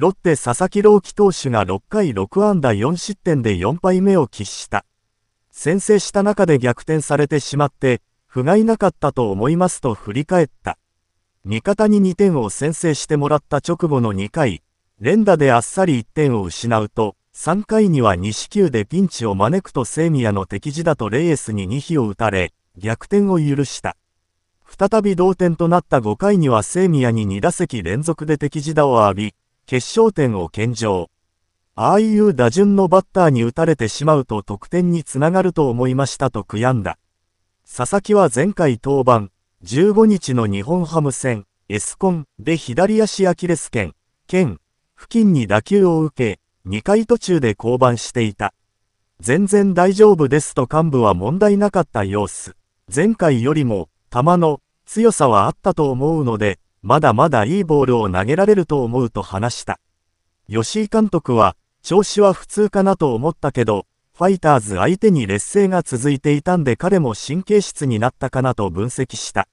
ロッテ佐々木朗希投手が6回6安打4失点で4敗目を喫した。先制した中で逆転されてしまって、不甲斐なかったと思いますと振り返った。味方に2点を先制してもらった直後の2回、連打であっさり1点を失うと、3回には西球でピンチを招くとセミヤの敵地だとレイエスに2飛を打たれ、逆転を許した。再び同点となった5回にはセミヤに2打席連続で敵地打を浴び、決勝点を献上。ああいう打順のバッターに打たれてしまうと得点につながると思いましたと悔やんだ。佐々木は前回登板、15日の日本ハム戦、エスコンで左足アキレス腱、腱、付近に打球を受け、2回途中で降板していた。全然大丈夫ですと幹部は問題なかった様子。前回よりも、球の強さはあったと思うので、まだまだいいボールを投げられると思うと話した。吉井監督は、調子は普通かなと思ったけど、ファイターズ相手に劣勢が続いていたんで彼も神経質になったかなと分析した。